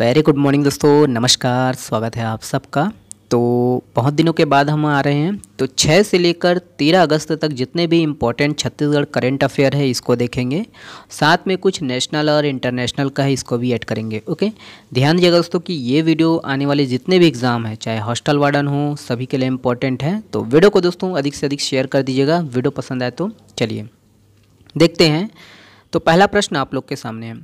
very good morning दोस्तों नमस्कार स्वागत है आप सबका तो बहुत दिनों के बाद हम आ रहे हैं तो 6 से लेकर 13 अगस्त तक जितने भी इम्पोर्टेंट छत्तीसगढ़ करेंट अफेयर है इसको देखेंगे साथ में कुछ नेशनल और इंटरनेशनल का है इसको भी ऐड करेंगे ओके ध्यान दीजिएगा दोस्तों कि ये वीडियो आने वाले जितने भी एग्ज़ाम है चाहे हॉस्टल वार्डन हो सभी के लिए इम्पोर्टेंट है तो वीडियो को दोस्तों अधिक से अधिक शेयर कर दीजिएगा वीडियो पसंद आए तो चलिए देखते हैं तो पहला प्रश्न आप लोग के सामने है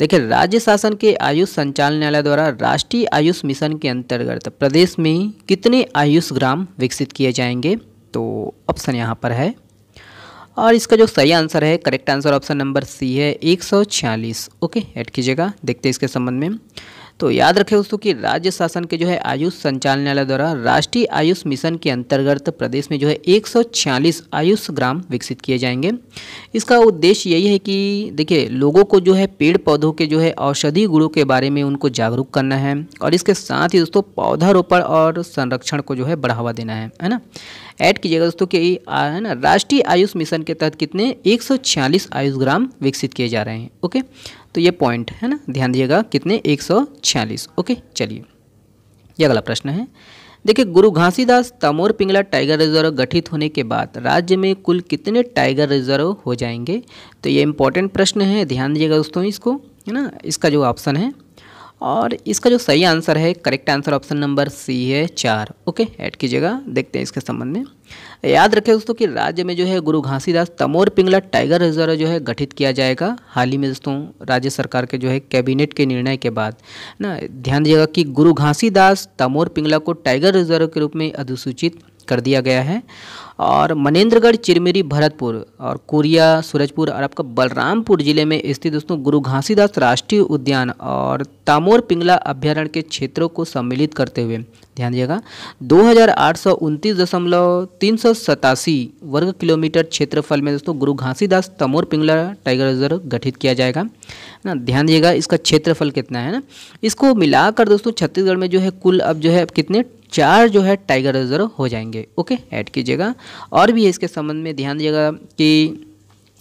देखिए राज्य शासन के आयुष संचालनालय द्वारा राष्ट्रीय आयुष मिशन के अंतर्गत प्रदेश में कितने आयुष ग्राम विकसित किए जाएंगे तो ऑप्शन यहाँ पर है और इसका जो सही आंसर है correct answer option number C है एक ओके ऐड कीजिएगा देखते हैं इसके संबंध में तो याद रखें दोस्तों कि राज्य शासन के जो है आयुष संचालनालय द्वारा राष्ट्रीय आयुष मिशन के अंतर्गत प्रदेश में जो है एक आयुष ग्राम विकसित किए जाएंगे इसका उद्देश्य यही है कि देखिए लोगों को जो है पेड़ पौधों के जो है औषधि गुणों के बारे में उनको जागरूक करना है और इसके साथ ही दोस्तों पौधारोपण और संरक्षण को जो है बढ़ावा देना है है ना ऐड कीजिएगा दोस्तों कि है ना राष्ट्रीय आयुष मिशन के तहत कितने एक आयुष ग्राम विकसित किए जा रहे हैं ओके तो ये पॉइंट है ना ध्यान दिएगा कितने छियालीस ओके चलिए ये अगला प्रश्न है देखिए गुरु घासीदास तमोर पिंगला टाइगर रिजर्व गठित होने के बाद राज्य में कुल कितने टाइगर रिजर्व हो जाएंगे तो ये इम्पोर्टेंट प्रश्न है ध्यान दीजिएगा दोस्तों इसको है ना इसका जो ऑप्शन है और इसका जो सही आंसर है correct answer option number C है चार ओके ऐड कीजिएगा देखते हैं इसके संबंध में याद रखें दोस्तों कि राज्य में जो है गुरु घासीदास तमोर पिंगला टाइगर रिजर्व जो है गठित किया जाएगा हाल ही में दोस्तों राज्य सरकार के जो है कैबिनेट के निर्णय के बाद ना ध्यान दीजिएगा कि गुरु घासीदास तमोर पिंगला को टाइगर रिजर्व के रूप में अधिसूचित कर दिया गया है और मनेन्द्रगढ़ चिरमिरी भरतपुर और कोरिया सूरजपुर और आपका बलरामपुर जिले में स्थित दोस्तों गुरु घासीदास राष्ट्रीय उद्यान और तामोर पिंगला अभ्यारण्य के क्षेत्रों को सम्मिलित करते हुए ध्यान दीजिएगा दो वर्ग किलोमीटर क्षेत्रफल में दोस्तों गुरु घासीदास तमोर पिंगला टाइगर रिजर्व गठित किया जाएगा ना ध्यान दीजिएगा इसका क्षेत्रफल कितना है ना इसको मिलाकर दोस्तों छत्तीसगढ़ में जो है कुल अब जो है कितने चार जो है टाइगर रिजर्व हो जाएंगे ओके ऐड कीजिएगा और भी इसके संबंध में ध्यान दीजिएगा कि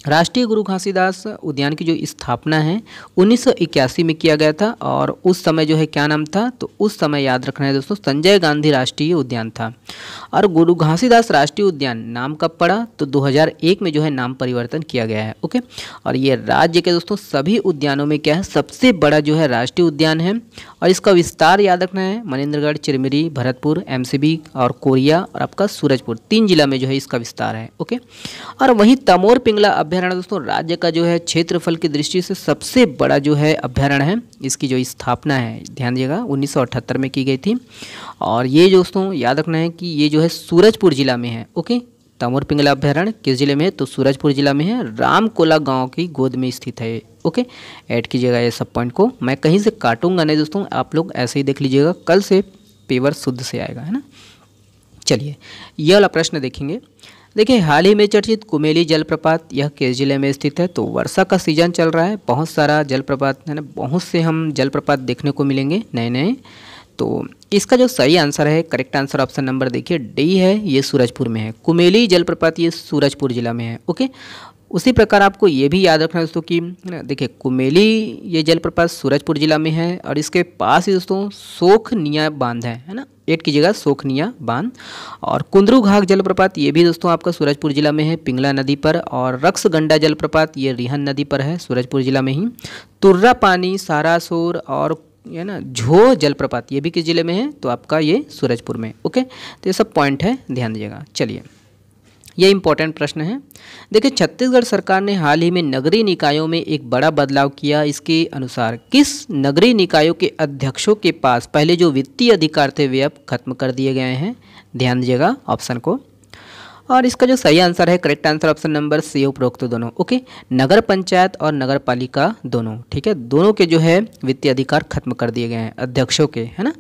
राष्ट्रीय गुरु घासीदास उद्यान की जो स्थापना है 1981 में किया गया था और उस समय जो है क्या नाम था तो उस समय याद रखना है दोस्तों संजय गांधी राष्ट्रीय उद्यान था और गुरु घासीदास राष्ट्रीय उद्यान नाम कब पड़ा तो 2001 में जो है नाम परिवर्तन किया गया है ओके और ये राज्य के दोस्तों सभी उद्यानों में क्या है सबसे बड़ा जो है राष्ट्रीय उद्यान है और इसका विस्तार याद रखना है मनेन्द्रगढ़ चिरमिरी भरतपुर एम और कोरिया और आपका सूरजपुर तीन जिला में जो है इसका विस्तार है ओके और वहीं तमोर पिंगला अभ्य अभ्यारण्य दोस्तों राज्य का जो है क्षेत्रफल की दृष्टि से सबसे बड़ा जो है अभ्यारण्य है इसकी जो स्थापना है ध्यान दिएगा उन्नीस में की गई थी और ये दोस्तों याद रखना है कि ये जो है सूरजपुर जिला में है ओके तमोर पिंगला अभ्यारण्य किस जिले में है तो सूरजपुर जिला में है रामकोला गांव की गोद में स्थित है ओके ऐड कीजिएगा ये सब पॉइंट को मैं कहीं से काटूंगा नहीं दोस्तों आप लोग ऐसे ही देख लीजिएगा कल से पेवर शुद्ध से आएगा है ना चलिए यह वाला प्रश्न देखेंगे देखिए हाल ही में चर्चित कुमेली जलप्रपात यह केस जिले में स्थित है तो वर्षा का सीजन चल रहा है बहुत सारा जलप्रपात है ना बहुत से हम जलप्रपात देखने को मिलेंगे नए नए तो इसका जो सही आंसर है करेक्ट आंसर ऑप्शन नंबर देखिए डी है ये सूरजपुर में है कुमेली जलप्रपात ये सूरजपुर ज़िला में है ओके उसी प्रकार आपको ये भी याद रखना है दोस्तों कि है ना देखिए कुमेली ये जलप्रपात सूरजपुर जिला में है और इसके पास ही दोस्तों सोखनिया बांध है है ना एट की जगह सोखनिया बांध और कुंद्रू घाघ जलप्रपात ये भी दोस्तों आपका सूरजपुर जिला में है पिंगला नदी पर और रक्सगंडा जलप्रपात ये रिहन नदी पर है सूरजपुर जिला में ही तुर्रा पानी सारासोर और है ना झो जलप्रपात ये भी किस जिले में है तो आपका ये सूरजपुर में ओके तो ये सब पॉइंट है ध्यान दीजिएगा चलिए ये इम्पोर्टेंट प्रश्न है देखिए छत्तीसगढ़ सरकार ने हाल ही में नगरीय निकायों में एक बड़ा बदलाव किया इसके अनुसार किस नगरीय निकायों के अध्यक्षों के पास पहले जो वित्तीय अधिकार थे वे अब खत्म कर दिए गए हैं ध्यान दीजिएगा ऑप्शन को और इसका जो सही आंसर है correct answer option number C उपरोक्त दोनों ओके नगर पंचायत और नगर पालिका दोनों ठीक है दोनों के जो है वित्तीय अधिकार खत्म कर दिए गए हैं अध्यक्षों के है ना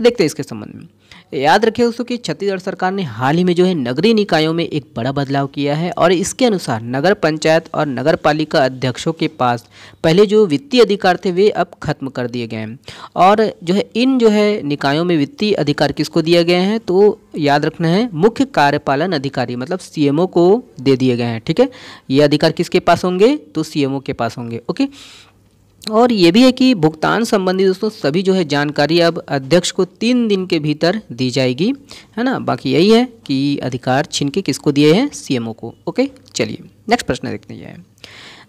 देखते हैं इसके संबंध में याद रखे दोस्तों कि छत्तीसगढ़ सरकार ने हाल ही में जो है नगरीय निकायों में एक बड़ा बदलाव किया है और इसके अनुसार नगर पंचायत और नगर पालिका अध्यक्षों के पास पहले जो वित्तीय अधिकार थे वे अब खत्म कर दिए गए हैं और जो है इन जो है निकायों में वित्तीय अधिकार किसको दिए गए हैं तो याद रखना है मुख्य कार्यपालन अधिकारी मतलब सीएमओ को दे दिए गए हैं ठीक है ये अधिकार किसके पास होंगे तो सी के पास होंगे ओके और ये भी है कि भुगतान संबंधी दोस्तों सभी जो है जानकारी अब अध्यक्ष को तीन दिन के भीतर दी जाएगी है ना बाकी यही है कि अधिकार छिन के किसको दिए हैं सीएमओ को ओके चलिए नेक्स्ट प्रश्न देखते हैं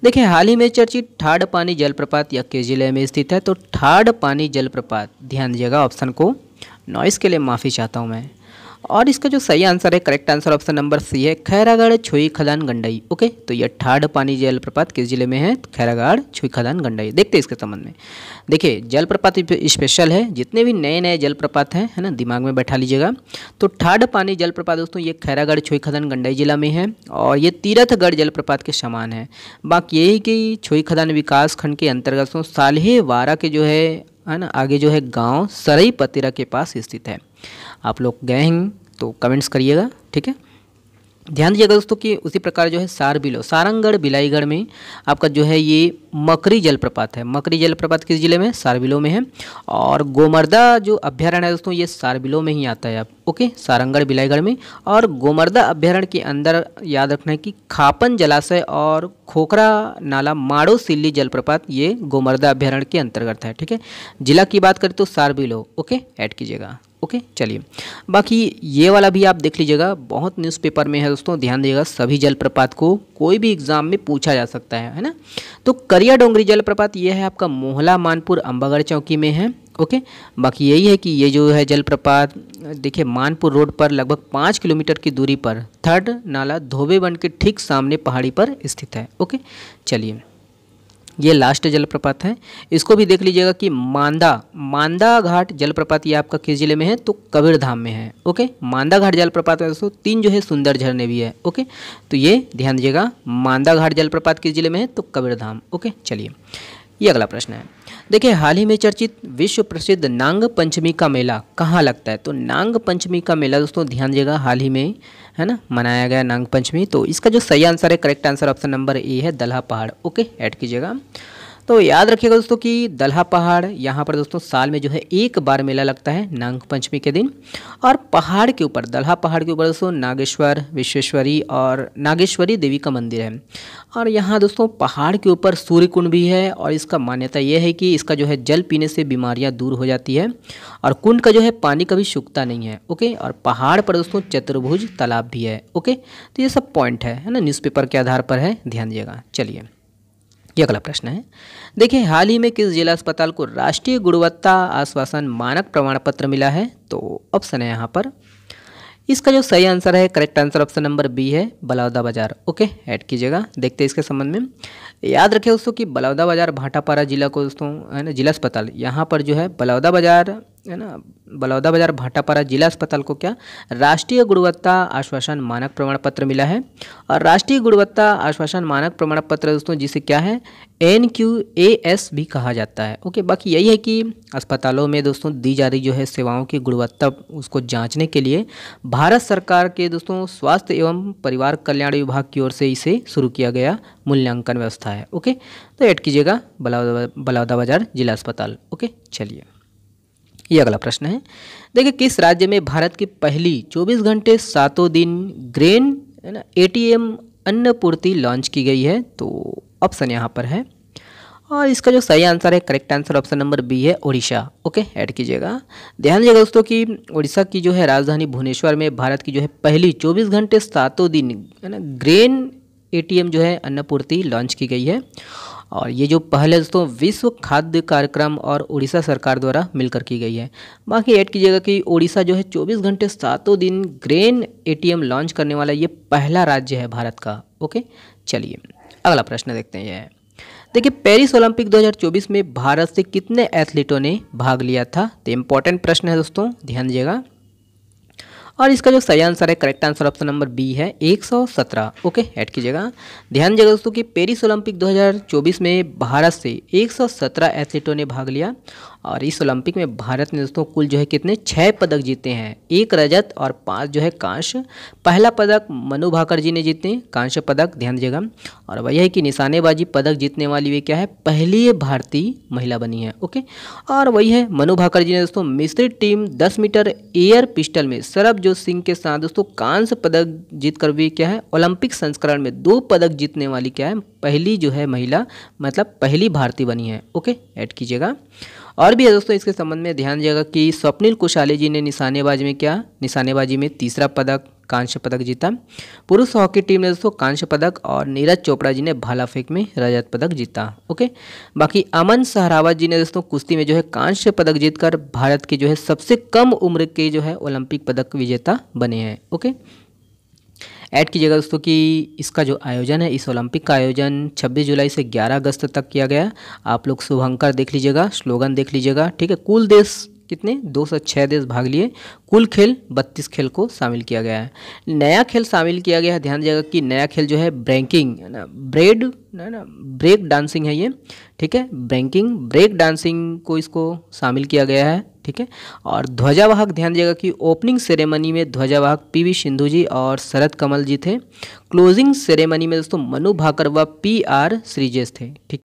देखिए हाल ही में चर्चित ठाड पानी जलप्रपात के जिले में स्थित है तो ठाड पानी जलप्रपात ध्यान दीजिएगा ऑप्शन को नॉइस के लिए माफ़ी चाहता हूँ मैं और इसका जो सही आंसर है correct answer option number C है खैरागढ़ छुई खदान गंडई ओके तो यह ठाड़ पानी जलप्रपात किस जिले में है खैरागढ़ छुई खदान गंडई देखते हैं इसके संबंध में देखिए जलप्रपात स्पेशल है जितने भी नए नए जलप्रपात हैं है ना दिमाग में बैठा लीजिएगा तो ठाड़ पानी जलप्रपात दोस्तों ये खैरागढ़ छुई खदान गंडई जिला में है और ये तीरथगढ़ जलप्रपात के समान है बाकी यही कि छुई खदान विकास खंड के अंतर्गत सालहे वारा के जो है है ना आगे जो है गाँव सरई पतिरा के पास स्थित है आप लोग गए हैं तो कमेंट्स करिएगा ठीक है ध्यान दीजिएगा दोस्तों कि उसी प्रकार जो है सार बिलो सारंगढ़ बिलाईगढ़ में आपका जो है ये मकरी जलप्रपात है मकरी जलप्रपात किस जिले में सारबिलो में है और गोमर्दा जो अभ्यारण्य है दोस्तों ये सारबिलो में ही आता है आप ओके सारंगढ़ बिलाईगढ़ में और गोमर्दा अभ्यारण्य के अंदर याद रखना है कि खापन जलाशय और खोखरा नाला माड़ो सिल्ली जलप्रपात ये गोमर्दा अभ्यारण्य के अंतर्गत है ठीक है जिला की बात करें तो सारबिलो ओके ऐड कीजिएगा ओके चलिए बाकी ये वाला भी आप देख लीजिएगा बहुत न्यूज़पेपर में है दोस्तों ध्यान दिएगा सभी जलप्रपात को कोई भी एग्जाम में पूछा जा सकता है है ना तो करिया डोंगरी जलप्रपात ये है आपका मोहला मानपुर अम्बागढ़ चौकी में है ओके बाकी यही है कि ये जो है जलप्रपात देखिए मानपुर रोड पर लगभग पाँच किलोमीटर की दूरी पर थर्ड नाला धोबे के ठीक सामने पहाड़ी पर स्थित है ओके चलिए ये लास्ट जलप्रपात है इसको भी देख लीजिएगा कि मांदा मांदा घाट जलप्रपात ये आपका किस जिले में है तो कबीरधाम में है ओके मांदा घाट जलप्रपात में दोस्तों तीन जो है सुंदर झरने भी है ओके तो ये ध्यान दीजिएगा मांदा घाट जलप्रपात किस जिले में है तो कबीरधाम ओके चलिए ये अगला प्रश्न है देखिए हाल ही में चर्चित विश्व प्रसिद्ध नांग पंचमी का मेला कहाँ लगता है तो नांग पंचमी का मेला दोस्तों ध्यान दीजिएगा हाल ही में है ना मनाया गया नांग पंचमी तो इसका जो सही आंसर है correct answer option number A है दल्हा पहाड़ ओके ऐड कीजिएगा तो याद रखिएगा दोस्तों कि दल्हा पहाड़ यहाँ पर दोस्तों साल में जो है एक बार मेला लगता है नाग पंचमी के दिन और पहाड़ के ऊपर दल्हा पहाड़ के ऊपर दोस्तों नागेश्वर विश्वेश्वरी और नागेश्वरी देवी का मंदिर है और यहाँ दोस्तों पहाड़ के ऊपर सूर्य कुंड भी है और इसका मान्यता यह है कि इसका जो है जल पीने से बीमारियाँ दूर हो जाती है और कुंड का जो है पानी कभी सूखता नहीं है ओके और पहाड़ पर दोस्तों चतुर्भुज तालाब भी है ओके तो ये सब पॉइंट है है ना न्यूज़पेपर के आधार पर है ध्यान दिएगा चलिए ये अगला प्रश्न है देखिए हाल ही में किस जिला अस्पताल को राष्ट्रीय गुणवत्ता आश्वासन मानक प्रमाण पत्र मिला है तो ऑप्शन है यहाँ पर इसका जो सही आंसर है correct answer option number B है बलौदा बाजार ओके ऐड कीजिएगा देखते हैं इसके संबंध में याद रखें दोस्तों कि बलौदा बाजार भाटापारा जिला को दोस्तों है ना जिला अस्पताल यहाँ पर जो है बलौदा बाजार है ना बलौदा बाजार भाटापारा जिला अस्पताल को क्या राष्ट्रीय गुणवत्ता आश्वासन मानक प्रमाण पत्र मिला है और राष्ट्रीय गुणवत्ता आश्वासन मानक प्रमाण पत्र दोस्तों जिसे क्या है एन क्यू ए एस भी कहा जाता है ओके बाकी यही है कि अस्पतालों में दोस्तों दी जा रही जो है सेवाओं की गुणवत्ता उसको जांचने के लिए भारत सरकार के दोस्तों स्वास्थ्य एवं परिवार कल्याण विभाग की ओर से इसे शुरू किया गया मूल्यांकन व्यवस्था है ओके तो ऐड कीजिएगा बलौदा बलौदा बाजार जिला अस्पताल ओके चलिए ये अगला प्रश्न है देखिए किस राज्य में भारत की पहली 24 घंटे सातों दिन ग्रेन है ना ए एम अन्नपूर्ति लॉन्च की गई है तो ऑप्शन यहाँ पर है और इसका जो सही आंसर है correct answer option number B है ओडिशा ओके ऐड कीजिएगा ध्यान दीजिएगा दोस्तों कि ओडिशा की जो है राजधानी भुवनेश्वर में भारत की जो है पहली 24 घंटे सातों दिन है ना ग्रेन एटीएम जो है अन्नपूर्ति लॉन्च की गई है और ये जो पहले दोस्तों विश्व खाद्य कार्यक्रम और उड़ीसा सरकार द्वारा मिलकर की गई है बाकी ऐड कीजिएगा कि उड़ीसा जो है 24 घंटे सातों दिन ग्रेन एटीएम लॉन्च करने वाला ये पहला राज्य है भारत का ओके चलिए अगला प्रश्न देखते हैं यह देखिए पेरिस ओलंपिक 2024 में भारत से कितने एथलीटों ने भाग लिया था तो इम्पोर्टेंट प्रश्न है दोस्तों ध्यान दीजिएगा और इसका जो सही आंसर है correct answer option number B है 117 ओके ऐड कीजिएगा ध्यान दीजिएगा दोस्तों कि पेरिस ओलंपिक 2024 में भारत से 117 एथलीटों ने भाग लिया और इस ओलंपिक में भारत ने दोस्तों कुल जो है कितने छः पदक जीते हैं एक रजत और पाँच जो है कांस्य पहला पदक मनु भाकर जी ने जीते कांस्य पदक ध्यान दीजिएगा और वही है कि निशानेबाजी पदक जीतने वाली वे क्या है पहली भारतीय महिला बनी है ओके और वही है मनु भाकर जी ने दोस्तों मिश्रित टीम दस मीटर एयर पिस्टल में सरबजोत सिंह के साथ दोस्तों कांस्य पदक जीत कर भी क्या है ओलंपिक संस्करण में दो पदक जीतने वाली क्या है पहली जो है महिला मतलब पहली भारतीय बनी है ओके ऐड कीजिएगा और भी है दोस्तों इसके संबंध में ध्यान दिएगा कि स्वप्निल कुशाली जी ने निशानेबाजी में क्या निशानेबाजी में तीसरा पदक कांस्य पदक जीता पुरुष हॉकी टीम ने दोस्तों कांस्य पदक और नीरज चोपड़ा जी ने भाला फेंक में रजत पदक जीता ओके बाकी अमन सहरावत जी ने दोस्तों कुश्ती में जो है कांस्य पदक जीतकर भारत के जो है सबसे कम उम्र के जो है ओलंपिक पदक विजेता बने हैं ओके ऐड कीजिएगा दोस्तों कि इसका जो आयोजन है इस ओलंपिक का आयोजन 26 जुलाई से 11 अगस्त तक किया गया आप लोग शुभंकर देख लीजिएगा स्लोगन देख लीजिएगा ठीक है कुल देश कितने दो सौ छः देश भाग लिए कुल खेल बत्तीस खेल को शामिल किया गया है नया खेल शामिल किया गया है ध्यान दीजिएगा कि नया खेल जो है ब्रेकिंग है ना ब्रेड है ना ब्रेक डांसिंग है ये ठीक है ब्रेकिंग ब्रेक डांसिंग को इसको शामिल किया गया है ठीक है और ध्वजावाहक ध्यान दीजिएगा कि ओपनिंग सेरेमनी में ध्वजावाहक पीवी सिंधु जी और शरद कमल जी थे क्लोजिंग सेरेमनी में दोस्तों मनु भाकर व पी आर श्रीजेश थे ठीक